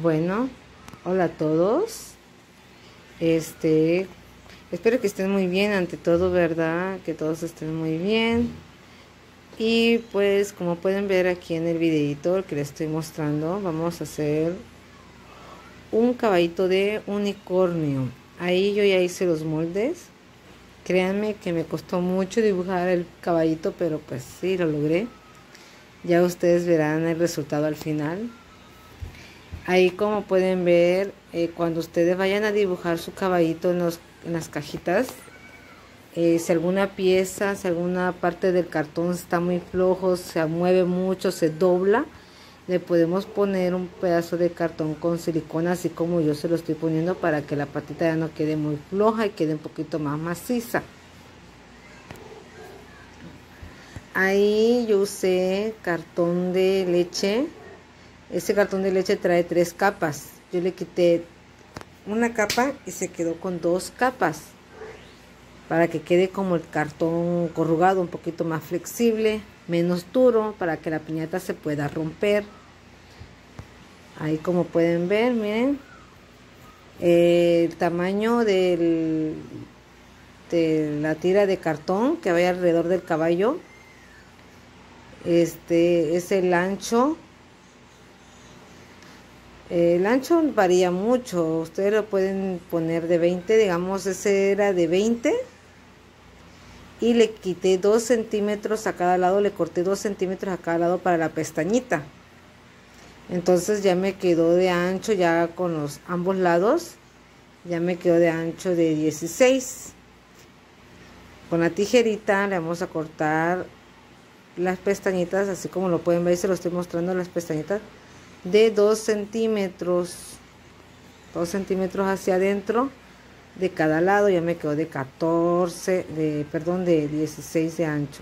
Bueno, hola a todos. Este, espero que estén muy bien ante todo, ¿verdad? Que todos estén muy bien. Y pues como pueden ver aquí en el videito que les estoy mostrando, vamos a hacer un caballito de unicornio. Ahí yo ya hice los moldes. Créanme que me costó mucho dibujar el caballito, pero pues sí, lo logré. Ya ustedes verán el resultado al final. Ahí como pueden ver, eh, cuando ustedes vayan a dibujar su caballito en, las cajitas, eh, si alguna pieza, si alguna parte del cartón está muy flojo, se mueve mucho, se dobla, le podemos poner un pedazo de cartón con silicona, así como yo se lo estoy poniendo para que la patita ya no quede muy floja y quede un poquito más maciza. Ahí yo usé cartón de leche este cartón de leche trae tres capas. Yo le quité una capa y se quedó con dos capas para que quede como el cartón corrugado, un poquito más flexible, menos duro, para que la piñata se pueda romper. Ahí como pueden ver, miren, el tamaño de la tira de cartón que vaya alrededor del caballo, este es el ancho el ancho varía mucho, ustedes lo pueden poner de 20, digamos, ese era de 20 y le quité 2 centímetros a cada lado, le corté 2 centímetros a cada lado para la pestañita. Entonces ya me quedó de ancho, ya con los ambos lados, ya me quedó de ancho de 16. Con la tijerita le vamos a cortar las pestañitas, así como lo pueden ver, se lo estoy mostrando las pestañitas de 2 centímetros, 2 centímetros hacia adentro de cada lado, ya me quedó de 14, de, perdón, de 16 de ancho.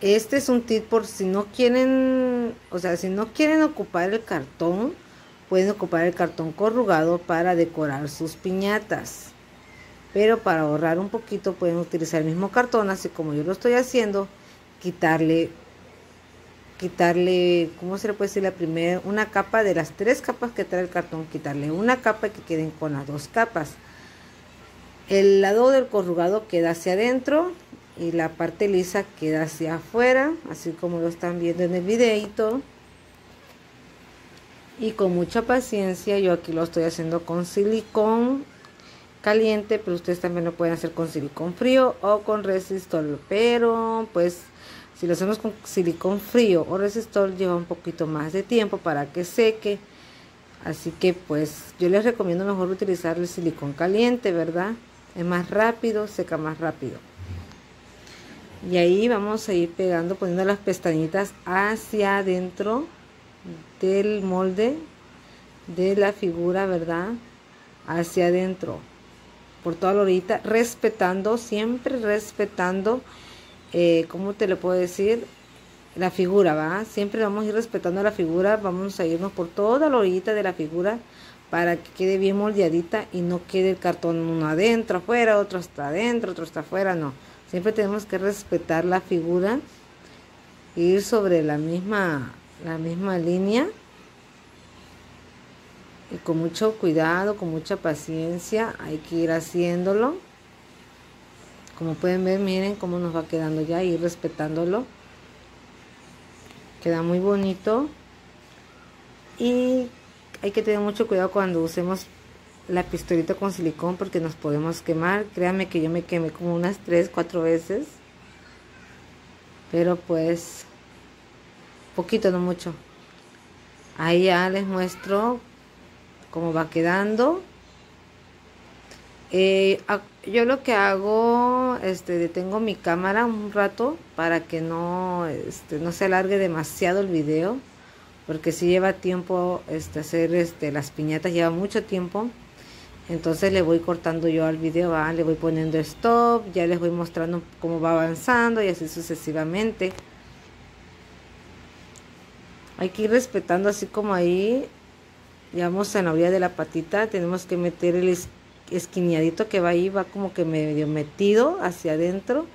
Este es un tip por si no quieren, o sea, si no quieren ocupar el cartón, pueden ocupar el cartón corrugado para decorar sus piñatas. Pero para ahorrar un poquito pueden utilizar el mismo cartón, así como yo lo estoy haciendo, quitarle quitarle, ¿cómo se le puede decir? La primera, una capa de las tres capas que trae el cartón, quitarle una capa y que queden con las dos capas. El lado del corrugado queda hacia adentro y la parte lisa queda hacia afuera, así como lo están viendo en el videito. Y con mucha paciencia, yo aquí lo estoy haciendo con silicón caliente, pero ustedes también lo pueden hacer con silicón frío o con resistol, pero pues si lo hacemos con silicón frío o resistor lleva un poquito más de tiempo para que seque. Así que pues yo les recomiendo mejor utilizar el silicón caliente, ¿verdad? Es más rápido, seca más rápido. Y ahí vamos a ir pegando, poniendo las pestañitas hacia adentro del molde de la figura, ¿verdad? Hacia adentro, por toda la horita, respetando, siempre respetando como eh, ¿cómo te lo puedo decir? La figura, ¿va? Siempre vamos a ir respetando la figura, vamos a irnos por toda la orillita de la figura para que quede bien moldeadita y no quede el cartón uno adentro, afuera, otro está adentro, otro está afuera, no. Siempre tenemos que respetar la figura, ir sobre la misma, la misma línea y con mucho cuidado, con mucha paciencia hay que ir haciéndolo. Como pueden ver, miren cómo nos va quedando ya, y respetándolo. Queda muy bonito. Y hay que tener mucho cuidado cuando usemos la pistolita con silicón porque nos podemos quemar. Créanme que yo me quemé como unas 3, 4 veces. Pero pues, poquito, no mucho. Ahí ya les muestro cómo va quedando. Eh, yo lo que hago, este, detengo mi cámara un rato para que no, este, no se alargue demasiado el video, porque si lleva tiempo este, hacer este, las piñatas, lleva mucho tiempo. Entonces le voy cortando yo al video, le voy poniendo stop, ya les voy mostrando cómo va avanzando y así sucesivamente. Hay que ir respetando así como ahí, digamos en la orilla de la patita, tenemos que meter el esquineadito que va ahí, va como que medio metido hacia adentro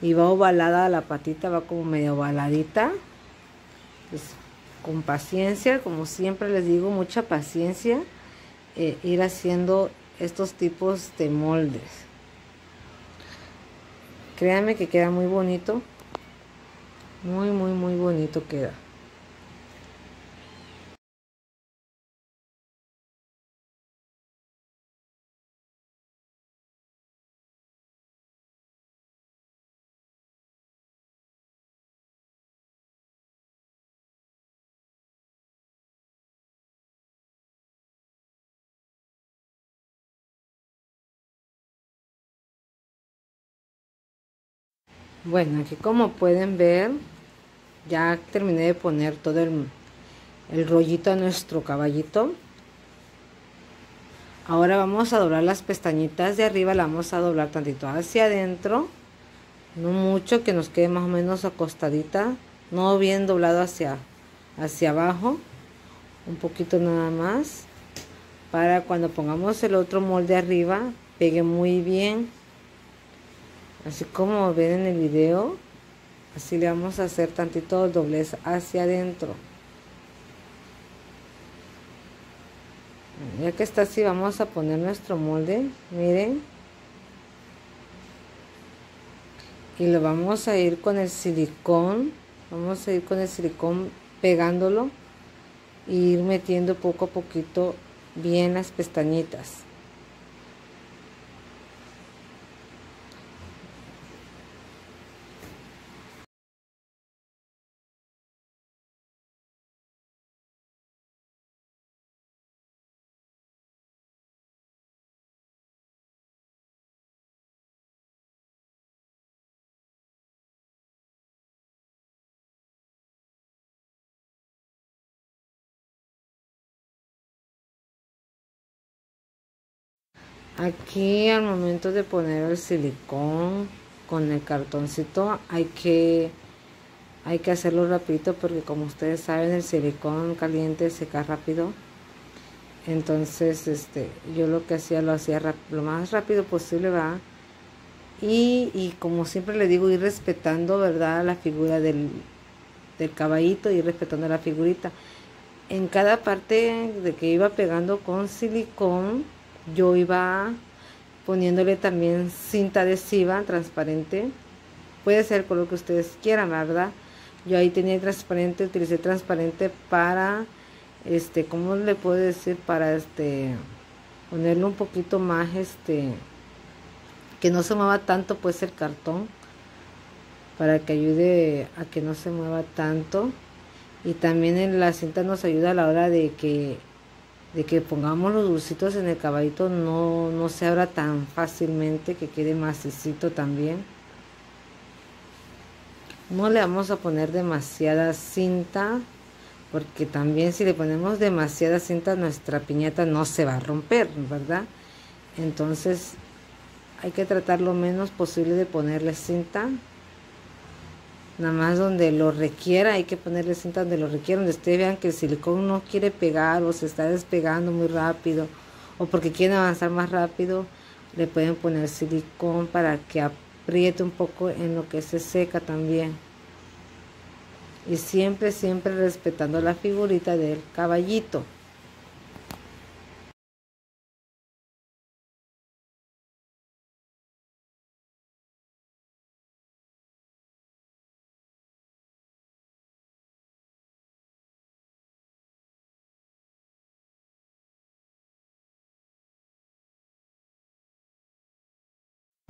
y va ovalada la patita, va como medio ovaladita. Pues, con paciencia, como siempre les digo, mucha paciencia eh, ir haciendo estos tipos de moldes. Créanme que queda muy bonito. Muy, muy, muy bonito queda. bueno aquí como pueden ver ya terminé de poner todo el, rollito a nuestro caballito ahora vamos a doblar las pestañitas de arriba la vamos a doblar tantito hacia adentro no mucho que nos quede más o menos acostadita no bien doblado hacia hacia abajo un poquito nada más para cuando pongamos el otro molde arriba pegue muy bien así como ven en el video así le vamos a hacer tantito el doblez hacia adentro ya que está así vamos a poner nuestro molde miren y lo vamos a ir con el silicón vamos a ir con el silicón pegándolo y ir metiendo poco a poquito bien las pestañitas Aquí al momento de poner el silicón con el cartoncito hay que, hay que hacerlo rapidito porque como ustedes saben el silicón caliente seca rápido. Entonces este, yo lo que hacía lo hacía lo más rápido posible, va. Y, como siempre le digo, ir respetando, ¿verdad? La figura del, del caballito, y respetando la figurita. En cada parte de que iba pegando con silicón, yo iba poniéndole también cinta adhesiva transparente. Puede ser con lo que ustedes quieran, ¿verdad? Yo ahí tenía transparente, utilicé transparente para, este, ¿cómo le puedo decir? Para, este, ponerle un poquito más, este, que no se mueva tanto, pues, el cartón. Para que ayude a que no se mueva tanto. Y también en la cinta nos ayuda a la hora de que de que pongamos los dulcitos en el caballito no, no se abra tan fácilmente que quede macicito también no le vamos a poner demasiada cinta porque también si le ponemos demasiada cinta nuestra piñata no se va a romper verdad entonces hay que tratar lo menos posible de ponerle cinta nada más donde lo requiera, hay que ponerle cinta donde lo requiera, donde ustedes vean que el silicón no quiere pegar o se está despegando muy rápido o porque quieren avanzar más rápido, le pueden poner silicón para que apriete un poco en lo que se seca también. Y siempre, siempre respetando la figurita del caballito.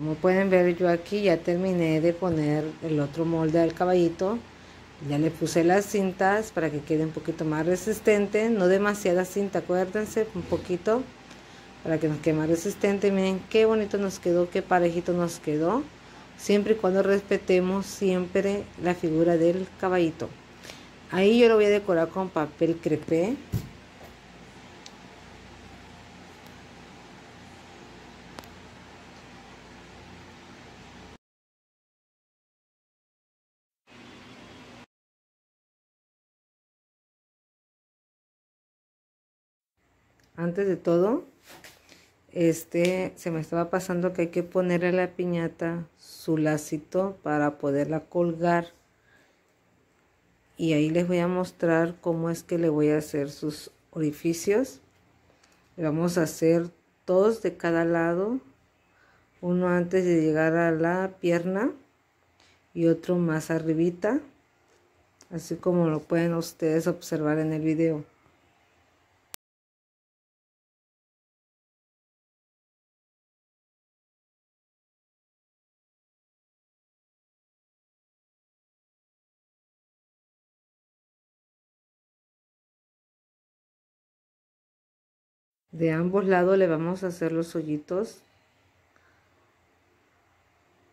Como pueden ver yo aquí ya terminé de poner el otro molde al caballito. Ya le puse las cintas para que quede un poquito más resistente. No demasiada cinta, acuérdense, un poquito. Para que nos quede más resistente. Miren qué bonito nos quedó, qué parejito nos quedó. Siempre y cuando respetemos siempre la figura del caballito. Ahí yo lo voy a decorar con papel crepé. Antes de todo, este, se me estaba pasando que hay que ponerle a la piñata su lacito para poderla colgar. Y ahí les voy a mostrar cómo es que le voy a hacer sus orificios. Le vamos a hacer dos de cada lado. Uno antes de llegar a la pierna y otro más arribita. Así como lo pueden ustedes observar en el video. de ambos lados le vamos a hacer los hoyitos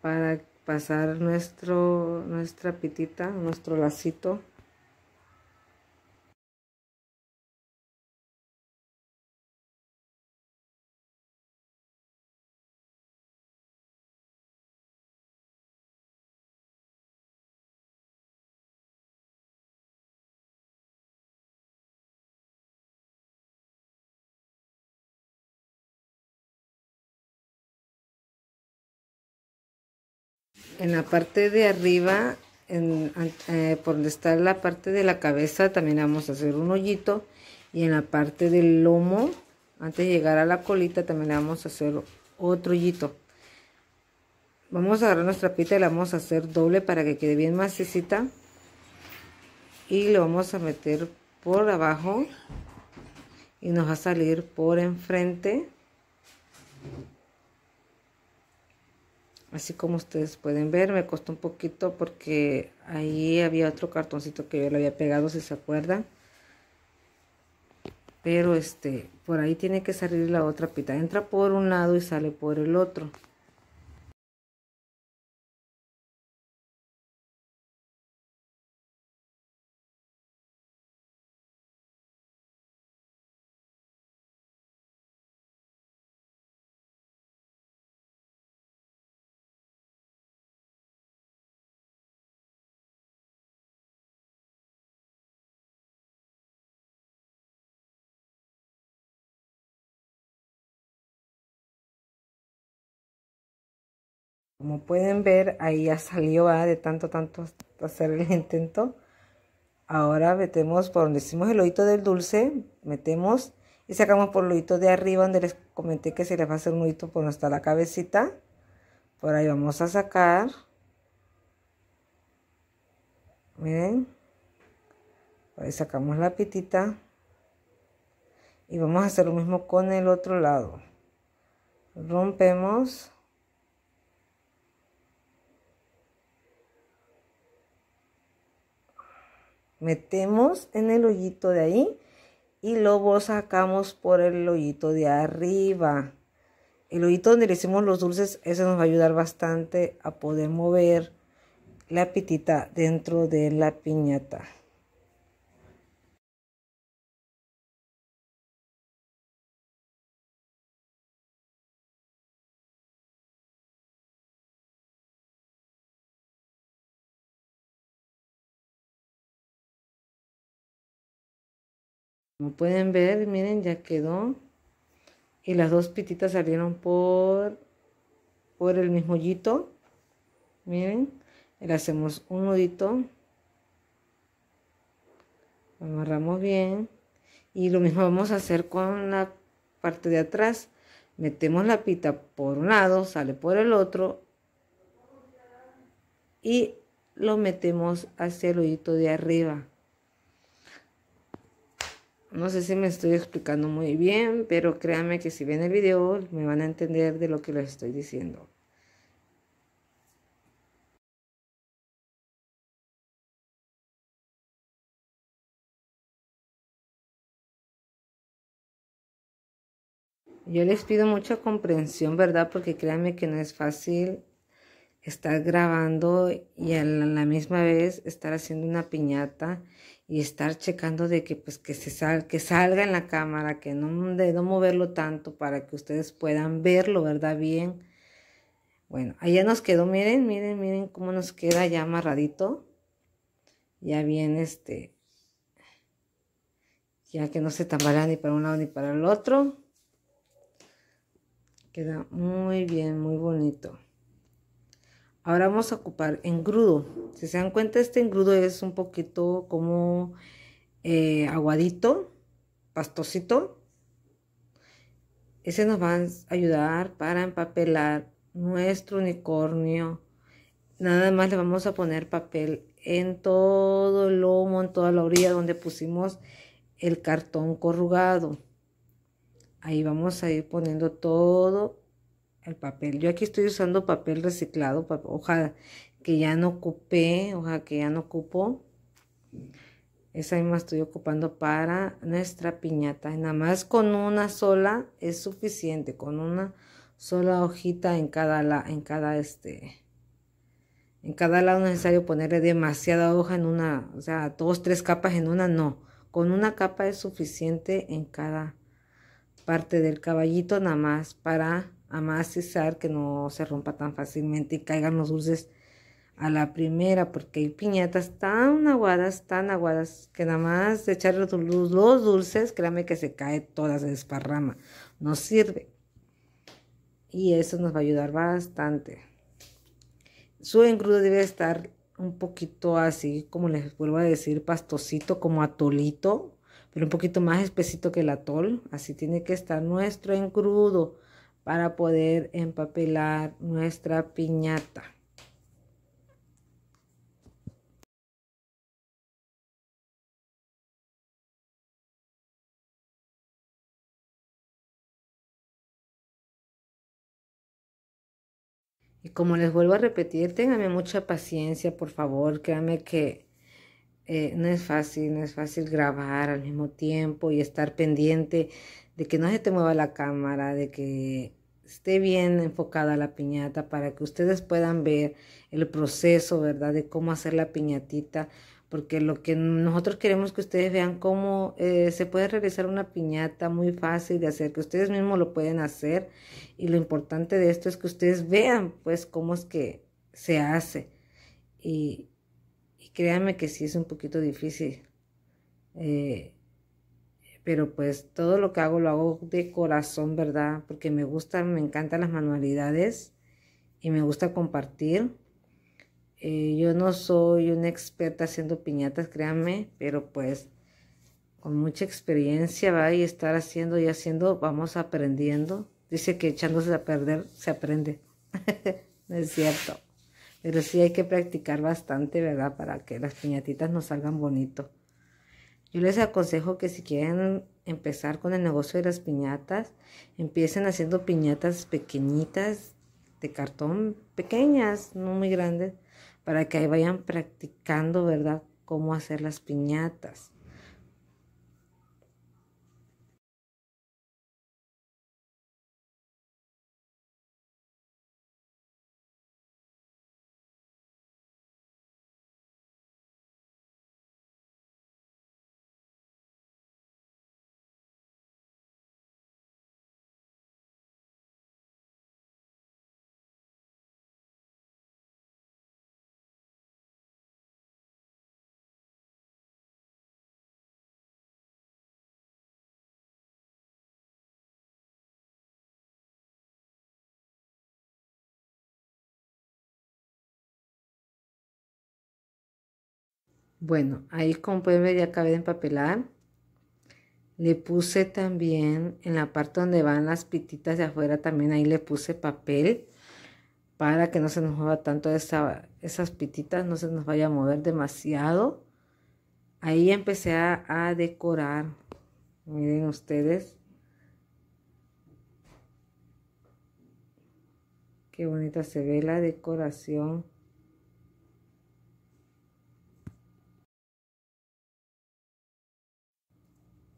para pasar nuestro, nuestra pitita, nuestro lacito en la parte de arriba, en, eh, por donde está la parte de la cabeza, también vamos a hacer un hoyito. Y en la parte del lomo, antes de llegar a la colita, también vamos a hacer otro hoyito. Vamos a agarrar nuestra pita y la vamos a hacer doble para que quede bien macecita. Y lo vamos a meter por abajo y nos va a salir por enfrente. Así como ustedes pueden ver, me costó un poquito porque ahí había otro cartoncito que yo le había pegado, si se acuerdan. Pero este, por ahí tiene que salir la otra pita. Entra por un lado y sale por el otro. Como pueden ver, ahí ya salió de tanto, tanto hacer el intento. Ahora metemos por donde hicimos el hoyito del dulce, metemos y sacamos por el hoyito de arriba donde les comenté que se les va a hacer un hoyito por donde está la cabecita. Por ahí vamos a sacar. Miren. ahí sacamos la pitita. Y vamos a hacer lo mismo con el otro lado. Rompemos. metemos en el hoyito de ahí y luego sacamos por el hoyito de arriba. El hoyito donde le hicimos los dulces, eso nos va a ayudar bastante a poder mover la pitita dentro de la piñata. pueden ver, miren, ya quedó. Y las dos pititas salieron por, por el mismo hoyito. Miren, le hacemos un nudito. Lo amarramos bien. Y lo mismo vamos a hacer con la parte de atrás. Metemos la pita por un lado, sale por el otro. Y lo metemos hacia el hoyito de arriba. No sé si me estoy explicando muy bien, pero créanme que si ven el video me van a entender de lo que les estoy diciendo. Yo les pido mucha comprensión, ¿verdad? Porque créanme que no es fácil estar grabando y a la misma vez estar haciendo una piñata y estar checando de que pues que se sal, que salga en la cámara, que no de no moverlo tanto para que ustedes puedan verlo, ¿verdad? Bien. Bueno, allá nos quedó, miren, miren, miren cómo nos queda ya amarradito. Ya bien este ya que no se tambalea ni para un lado ni para el otro. Queda muy bien, muy bonito. Ahora vamos a ocupar engrudo. Si se dan cuenta, este engrudo es un poquito como eh, aguadito, pastosito. Ese nos va a ayudar para empapelar nuestro unicornio. Nada más le vamos a poner papel en todo el lomo, en toda la orilla donde pusimos el cartón corrugado. Ahí vamos a ir poniendo todo el papel. Yo aquí estoy usando papel reciclado, hoja que ya no ocupé, hoja que ya no ocupo. Esa misma estoy ocupando para nuestra piñata. nada más con una sola es suficiente, con una sola hojita en cada, la, en cada este, en cada lado es necesario ponerle demasiada hoja en una, o sea, dos, tres capas en una, no. Con una capa es suficiente en cada parte del caballito, nada más para a más que no se rompa tan fácilmente y caigan los dulces a la primera, porque hay piñatas tan aguadas, tan aguadas, que nada más echar los, los dulces, créanme que se cae toda, se desparrama, no sirve. Y eso nos va a ayudar bastante. Su engrudo debe estar un poquito así, como les vuelvo a decir, pastosito, como atolito, pero un poquito más espesito que el atol. Así tiene que estar nuestro engrudo para poder empapelar nuestra piñata. Y como les vuelvo a repetir, ténganme mucha paciencia, por favor. Créanme que eh, no es fácil, no es fácil grabar al mismo tiempo y estar pendiente de que no se te mueva la cámara, de que esté bien enfocada la piñata para que ustedes puedan ver el proceso, ¿verdad? De cómo hacer la piñatita, porque lo que nosotros queremos que ustedes vean cómo eh, se puede realizar una piñata muy fácil de hacer, que ustedes mismos lo pueden hacer y lo importante de esto es que ustedes vean pues cómo es que se hace y, y créanme que sí es un poquito difícil. Eh, pero pues todo lo que hago lo hago de corazón, ¿verdad? Porque me gustan, me encantan las manualidades y me gusta compartir. Eh, yo no soy una experta haciendo piñatas, créanme, pero pues con mucha experiencia va y estar haciendo y haciendo, vamos aprendiendo. Dice que echándose a perder se aprende. no es cierto. Pero sí hay que practicar bastante, ¿verdad? Para que las piñatitas nos salgan bonito. Yo les aconsejo que si quieren empezar con el negocio de las piñatas, empiecen haciendo piñatas pequeñitas de cartón, pequeñas, no muy grandes, para que ahí vayan practicando, ¿verdad?, cómo hacer las piñatas. Bueno, ahí como pueden ver ya acabé de empapelar. Le puse también en la parte donde van las pititas de afuera, también ahí le puse papel para que no se nos mueva tanto esas pititas, no se nos vaya a mover demasiado. Ahí empecé a, a decorar. Miren ustedes. Qué bonita se ve la decoración.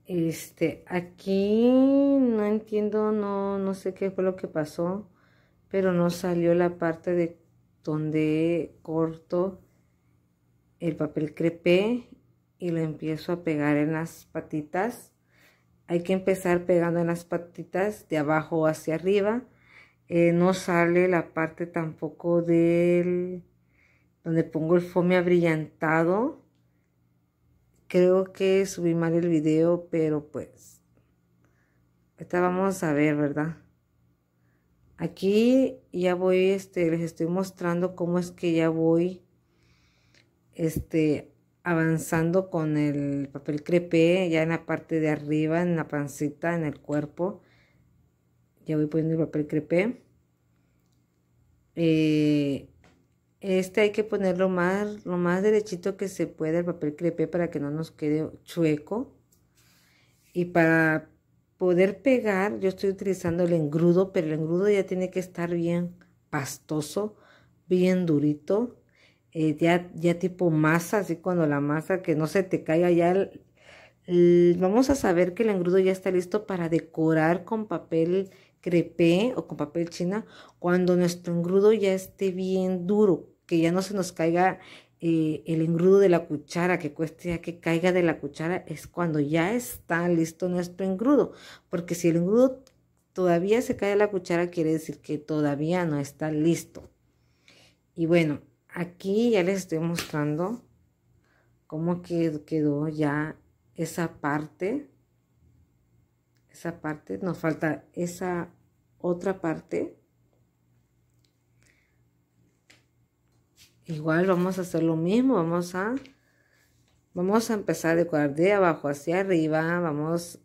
Este, aquí no entiendo, no, no sé qué fue lo que pasó, pero no salió la parte de donde corto el papel crepé y lo empiezo a pegar en las patitas. Hay que empezar pegando en las patitas de abajo hacia arriba. Eh, no sale la parte tampoco del donde pongo el fome abrillantado Creo que subí mal el video, pero pues... Ahorita vamos a ver, ¿verdad? Aquí ya voy, este, les estoy mostrando cómo es que ya voy, este, avanzando con el papel crepé, ya en la parte de arriba, en la pancita, en el cuerpo. Ya voy poniendo el papel crepé. Eh, este hay que ponerlo más, lo más derechito que se pueda el papel crepe para que no nos quede chueco. Y para poder pegar, yo estoy utilizando el engrudo, pero el engrudo ya tiene que estar bien pastoso, bien durito, eh, ya, ya tipo masa, así cuando la masa que no se te caiga ya vamos a saber que el engrudo ya está listo para decorar con papel crepé o con papel china cuando nuestro engrudo ya esté bien duro, que ya no se nos caiga eh, el engrudo de la cuchara, que cueste ya que caiga de la cuchara, es cuando ya está listo nuestro engrudo, porque si el engrudo todavía se cae de la cuchara, quiere decir que todavía no está listo. Y bueno, aquí ya les estoy mostrando cómo quedó ya esa parte esa parte, nos falta esa otra parte. Igual vamos a hacer lo mismo, vamos a, vamos a empezar a decorar de abajo hacia arriba, vamos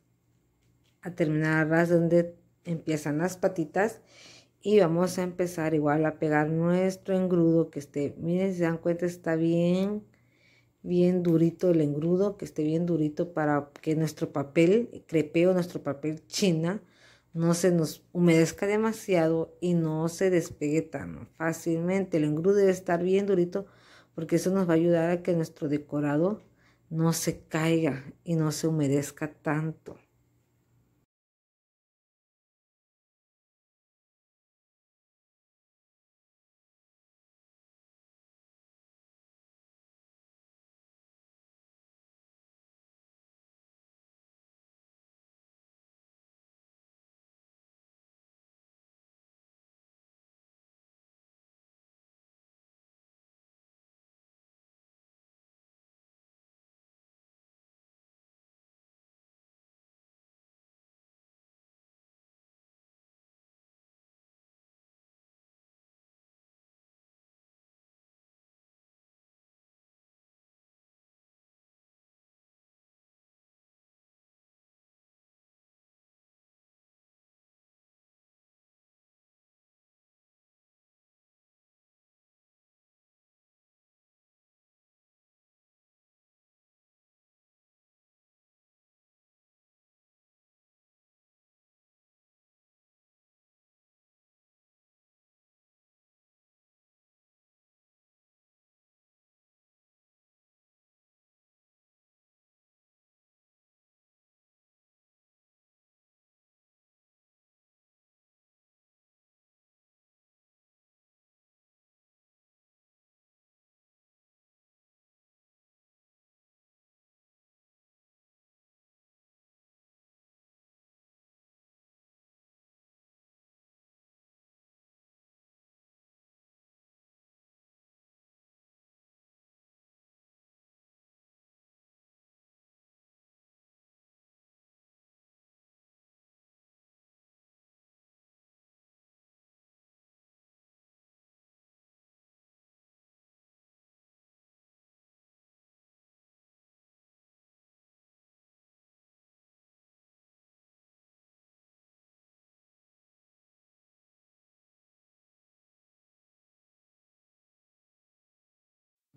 a terminar ras donde empiezan las patitas y vamos a empezar igual a pegar nuestro engrudo que esté, miren si se dan cuenta está bien, bien durito el engrudo, que esté bien durito para que nuestro papel crepeo, nuestro papel china, no se nos humedezca demasiado y no se despegue tan fácilmente. El engrudo debe estar bien durito porque eso nos va a ayudar a que nuestro decorado no se caiga y no se humedezca tanto.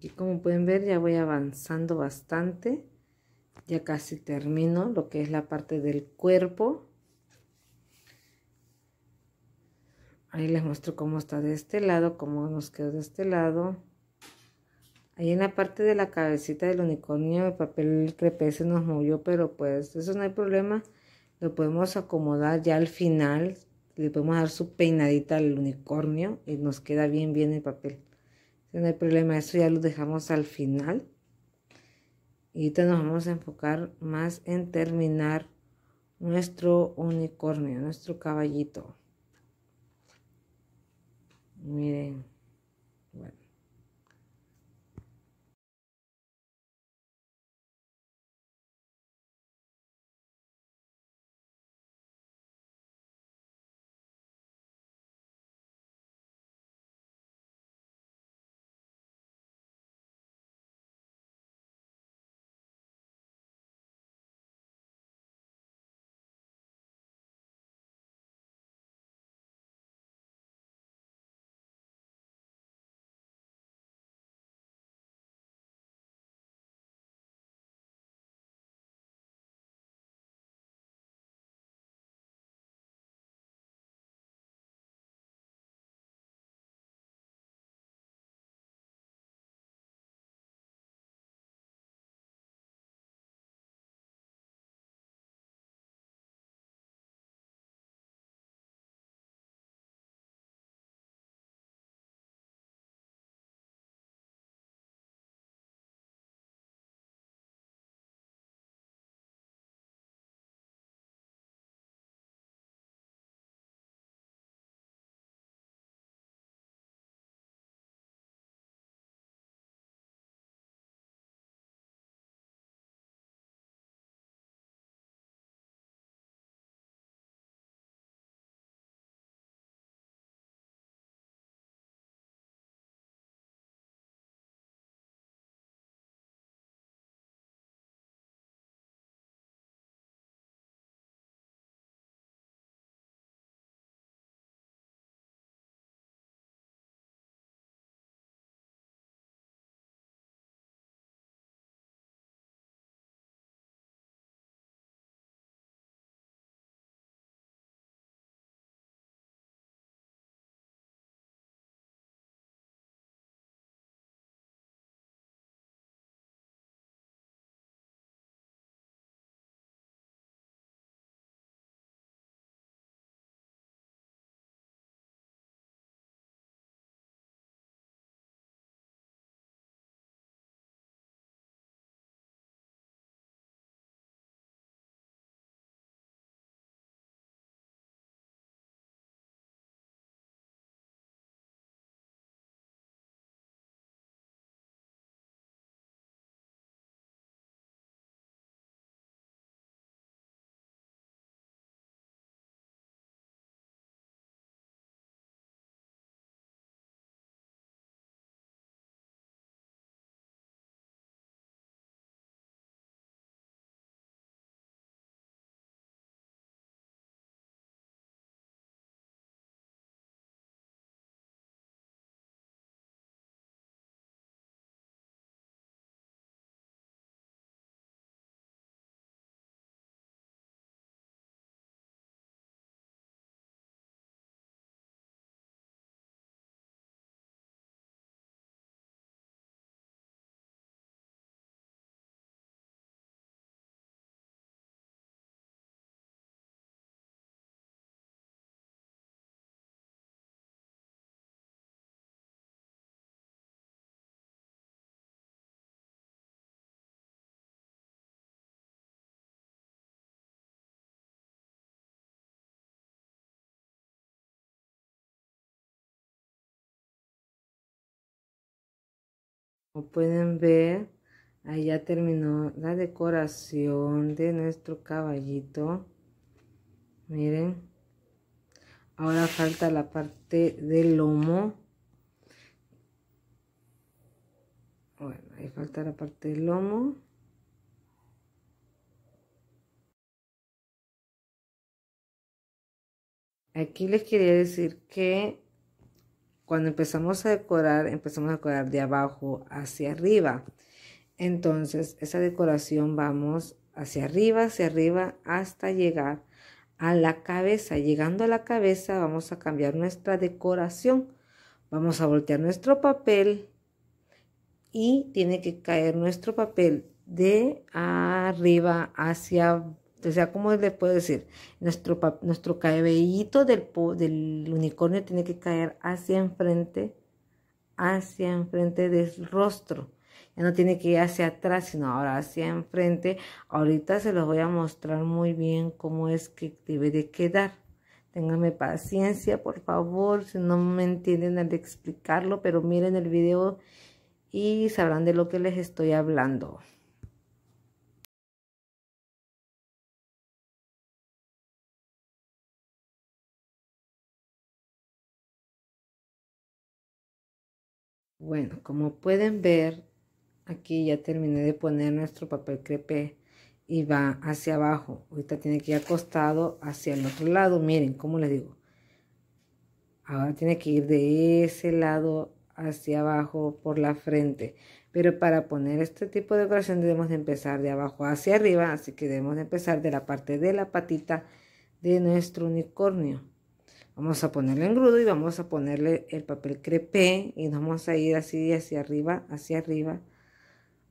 y como pueden ver ya voy avanzando bastante ya casi termino lo que es la parte del cuerpo ahí les muestro cómo está de este lado cómo nos quedó de este lado ahí en la parte de la cabecita del unicornio el papel crepé se nos movió pero pues eso no hay problema lo podemos acomodar ya al final le podemos dar su peinadita al unicornio y nos queda bien bien el papel no hay problema, eso ya lo dejamos al final. Y ahorita nos vamos a enfocar más en terminar nuestro unicornio, nuestro caballito. Miren. Como pueden ver, ahí ya terminó la decoración de nuestro caballito. Miren. Ahora falta la parte del lomo. Bueno, ahí falta la parte del lomo. Aquí les quería decir que cuando empezamos a decorar, empezamos a decorar de abajo hacia arriba. Entonces, esa decoración vamos hacia arriba, hacia arriba, hasta llegar a la cabeza. Llegando a la cabeza, vamos a cambiar nuestra decoración. Vamos a voltear nuestro papel y tiene que caer nuestro papel de arriba hacia abajo o sea, ¿cómo les puedo decir? Nuestro, nuestro cabellito del, del unicornio tiene que caer hacia enfrente, hacia enfrente del rostro. Ya no tiene que ir hacia atrás, sino ahora hacia enfrente. Ahorita se los voy a mostrar muy bien cómo es que debe de quedar. Ténganme paciencia, por favor, si no me entienden al explicarlo, pero miren el video y sabrán de lo que les estoy hablando. Bueno, como pueden ver, aquí ya terminé de poner nuestro papel crepe y va hacia abajo. Ahorita tiene que ir acostado hacia el otro lado. Miren, cómo les digo. Ahora tiene que ir de ese lado hacia abajo por la frente. Pero para poner este tipo de decoración debemos empezar de abajo hacia arriba. Así que debemos empezar de la parte de la patita de nuestro unicornio. Vamos a ponerle engrudo y vamos a ponerle el papel crepé y nos vamos a ir así hacia arriba, hacia arriba,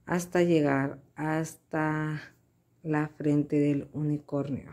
hasta llegar hasta la frente del unicornio.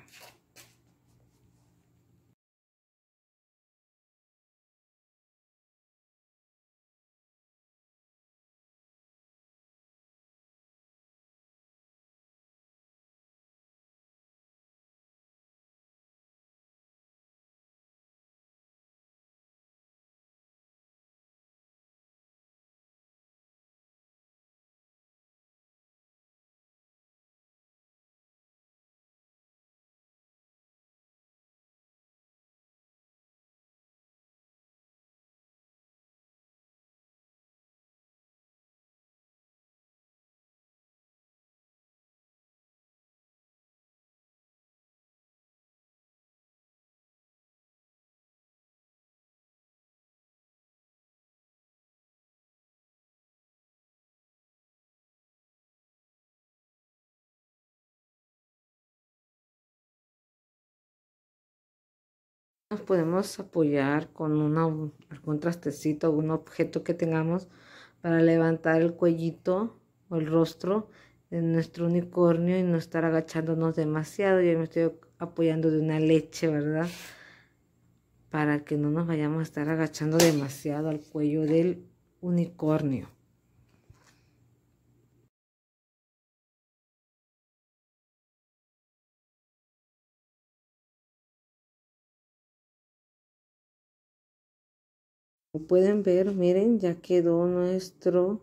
Nos podemos apoyar con algún trastecito, algún objeto que tengamos para levantar el cuellito o el rostro de nuestro unicornio y no estar agachándonos demasiado. Yo me estoy apoyando de una leche, ¿verdad? Para que no nos vayamos a estar agachando demasiado al cuello del unicornio. Como pueden ver, miren, ya quedó nuestro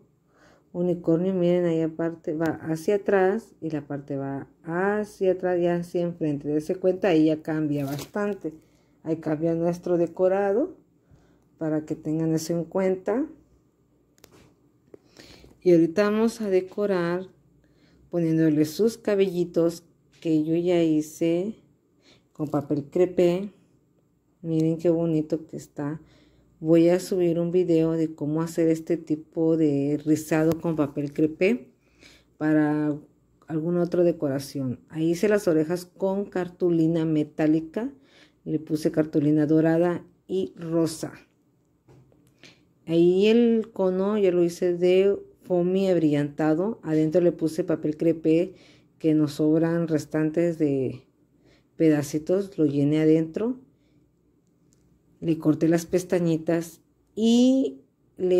unicornio. Miren, ahí aparte va hacia atrás y la parte va hacia atrás y hacia enfrente. de ese cuenta, ahí ya cambia bastante. Ahí cambia nuestro decorado para que tengan eso en cuenta. Y ahorita vamos a decorar poniéndole sus cabellitos que yo ya hice con papel crepe, Miren qué bonito que está voy a subir un video de cómo hacer este tipo de rizado con papel crepé para alguna otra decoración. Ahí hice las orejas con cartulina metálica, le puse cartulina dorada y rosa. Ahí el cono ya lo hice de foamy brillantado, adentro le puse papel crepé que nos sobran restantes de pedacitos, lo llené adentro le corté las pestañitas y le,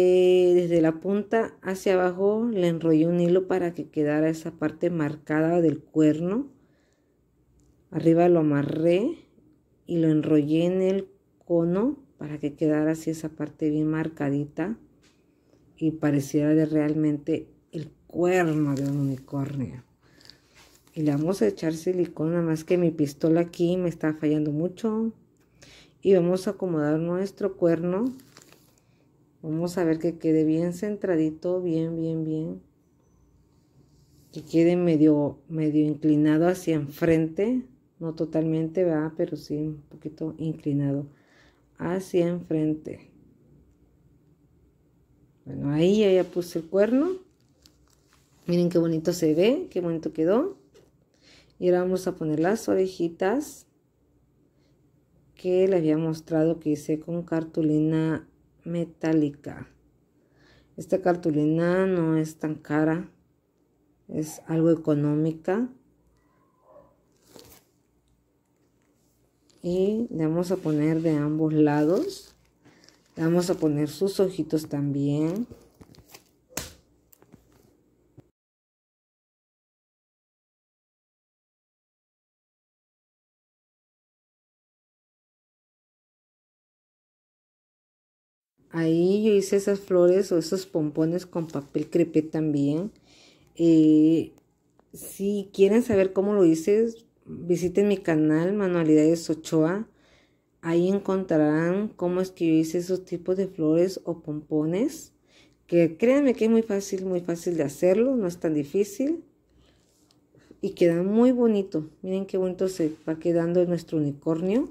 desde la punta hacia abajo le enrollé un hilo para que quedara esa parte marcada del cuerno. Arriba lo amarré y lo enrollé en el cono para que quedara así esa parte bien marcadita y pareciera de realmente el cuerno de un unicornio. Y le vamos a echar silicona, más que mi pistola aquí me está fallando mucho y vamos a acomodar nuestro cuerno vamos a ver que quede bien centradito bien bien bien que quede medio medio inclinado hacia enfrente no totalmente va pero sí un poquito inclinado hacia enfrente bueno ahí ya, ya puse el cuerno miren qué bonito se ve qué bonito quedó y ahora vamos a poner las orejitas que le había mostrado que hice con cartulina metálica. Esta cartulina no es tan cara, es algo económica. Y le vamos a poner de ambos lados. Le vamos a poner sus ojitos también. hice esas flores o esos pompones con papel crepé también. Eh, si quieren saber cómo lo hice, visiten mi canal Manualidades Ochoa. Ahí encontrarán cómo es esos tipos de flores o pompones. Que créanme que es muy fácil, muy fácil de hacerlo, no es tan difícil. Y queda muy bonito. Miren qué bonito se va quedando nuestro unicornio.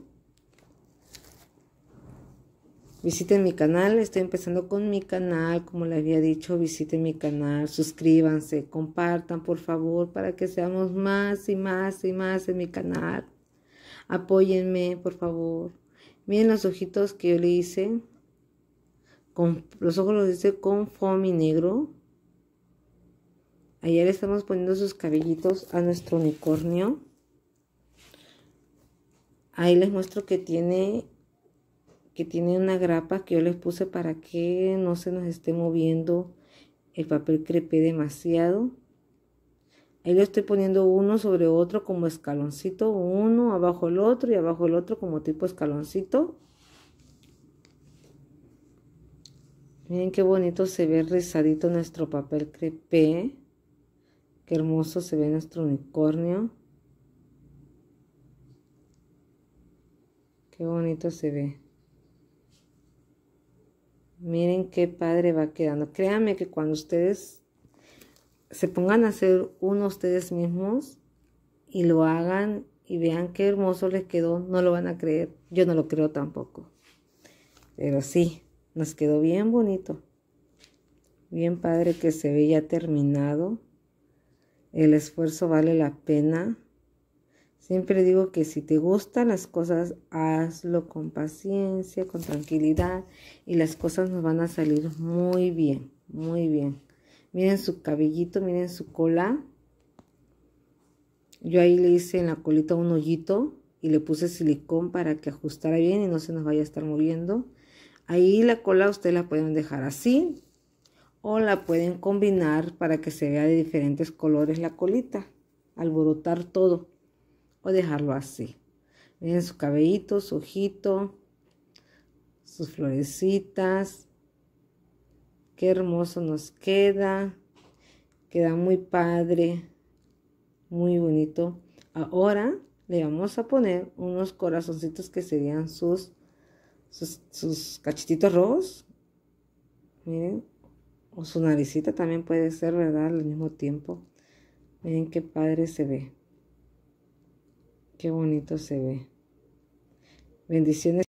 Visiten mi canal, estoy empezando con mi canal, como les había dicho, visiten mi canal, suscríbanse, compartan por favor para que seamos más y más y más en mi canal. Apóyenme, por favor. Miren los ojitos que yo le hice. Con, los ojos los hice con foamy negro. Ayer le estamos poniendo sus cabellitos a nuestro unicornio. Ahí les muestro que tiene que tiene una grapa que yo les puse para que no se nos esté moviendo el papel crepé demasiado. Ahí le estoy poniendo uno sobre otro como escaloncito, uno abajo el otro y abajo el otro como tipo escaloncito. Miren qué bonito se ve rizadito nuestro papel crepé. Qué hermoso se ve nuestro unicornio. Qué bonito se ve. Miren qué padre va quedando. Créanme que cuando ustedes se pongan a hacer uno ustedes mismos y lo hagan y vean qué hermoso les quedó, no lo van a creer. Yo no lo creo tampoco. Pero sí, nos quedó bien bonito. Bien padre que se ve ya terminado. El esfuerzo vale la pena. Siempre digo que si te gustan las cosas, hazlo con paciencia, con tranquilidad y las cosas nos van a salir muy bien, muy bien. Miren su cabellito, miren su cola. Yo ahí le hice en la colita un hoyito y le puse silicón para que ajustara bien y no se nos vaya a estar moviendo. Ahí la cola ustedes la pueden dejar así o la pueden combinar para que se vea de diferentes colores la colita, alborotar todo o dejarlo así. Miren su cabellito, su ojito, sus florecitas. Qué hermoso nos queda. Queda muy padre, muy bonito. Ahora le vamos a poner unos corazoncitos que serían sus, sus, sus cachetitos rojos. Miren, o su naricita también puede ser, ¿verdad? Al mismo tiempo. Miren qué padre se ve. Qué bonito se ve. Bendiciones.